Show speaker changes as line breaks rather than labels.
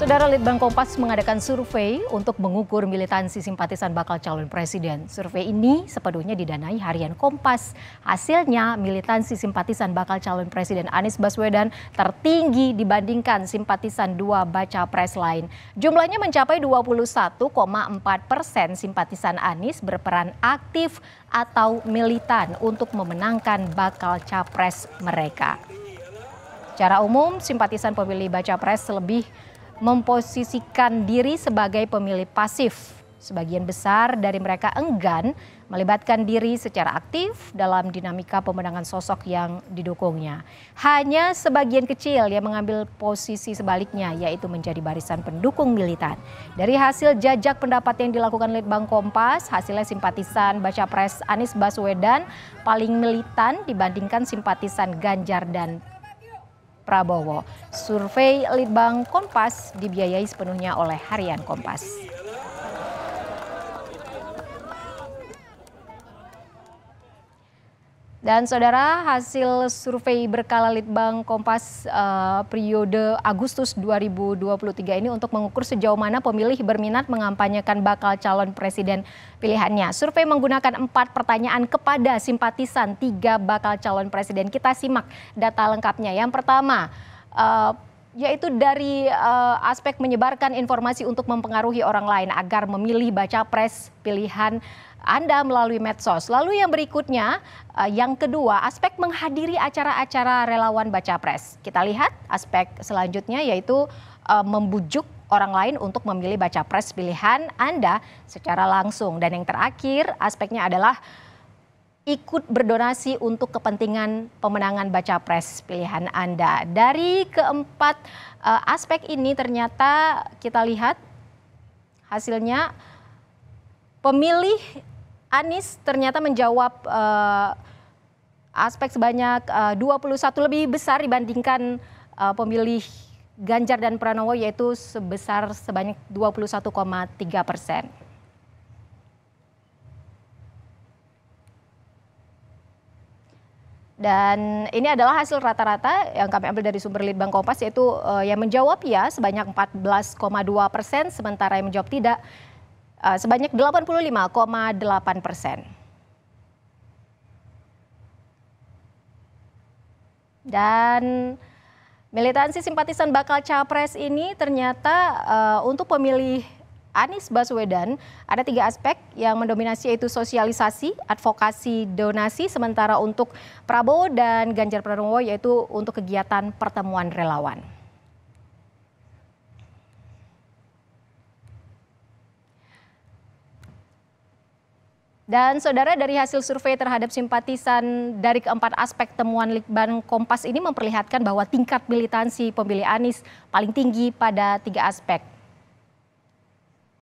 Saudara Litbang Kompas mengadakan survei untuk mengukur militansi simpatisan bakal calon presiden. Survei ini sepenuhnya didanai harian Kompas. Hasilnya militansi simpatisan bakal calon presiden Anies Baswedan tertinggi dibandingkan simpatisan dua baca pres lain. Jumlahnya mencapai 21,4 persen simpatisan Anies berperan aktif atau militan untuk memenangkan bakal capres mereka. Secara umum, simpatisan pemilih baca pres lebih memposisikan diri sebagai pemilih pasif. Sebagian besar dari mereka enggan melibatkan diri secara aktif dalam dinamika pemenangan sosok yang didukungnya. Hanya sebagian kecil yang mengambil posisi sebaliknya, yaitu menjadi barisan pendukung militan. Dari hasil jajak pendapat yang dilakukan Litbang Kompas, hasilnya simpatisan baca pres Anies Baswedan paling militan dibandingkan simpatisan Ganjar dan Prabowo. Survei Litbang Kompas dibiayai sepenuhnya oleh Harian Kompas. Dan saudara, hasil survei berkala Litbang Kompas uh, periode Agustus 2023 ini untuk mengukur sejauh mana pemilih berminat mengampanyekan bakal calon presiden pilihannya. Survei menggunakan empat pertanyaan kepada simpatisan tiga bakal calon presiden. Kita simak data lengkapnya. Yang pertama, uh, yaitu dari uh, aspek menyebarkan informasi untuk mempengaruhi orang lain agar memilih baca pres pilihan anda melalui medsos. Lalu yang berikutnya, eh, yang kedua, aspek menghadiri acara-acara relawan Baca Pres. Kita lihat aspek selanjutnya yaitu eh, membujuk orang lain untuk memilih Baca Pres pilihan Anda secara langsung. Dan yang terakhir, aspeknya adalah ikut berdonasi untuk kepentingan pemenangan baca pres pilihan Anda. Dari keempat eh, aspek ini ternyata kita lihat hasilnya pemilih Anies ternyata menjawab uh, aspek sebanyak eh, uh, 21 lebih besar dibandingkan uh, pemilih Ganjar dan Pranowo yaitu sebesar sebanyak 21,3 persen. Dan ini adalah hasil rata-rata yang kami ambil dari sumber Litbang Kompas yaitu uh, yang menjawab ya sebanyak 14,2 persen, sementara yang menjawab tidak Eh, sebanyak 85,8 persen. Dan militansi simpatisan bakal capres ini ternyata uh, untuk pemilih Anies Baswedan ada tiga aspek yang mendominasi yaitu sosialisasi, advokasi, donasi. Sementara untuk Prabowo dan Ganjar Pranowo yaitu untuk kegiatan pertemuan relawan. Dan saudara dari hasil survei terhadap simpatisan dari keempat aspek temuan Litbang Kompas ini memperlihatkan bahwa tingkat militansi pemilih Anies paling tinggi pada tiga aspek.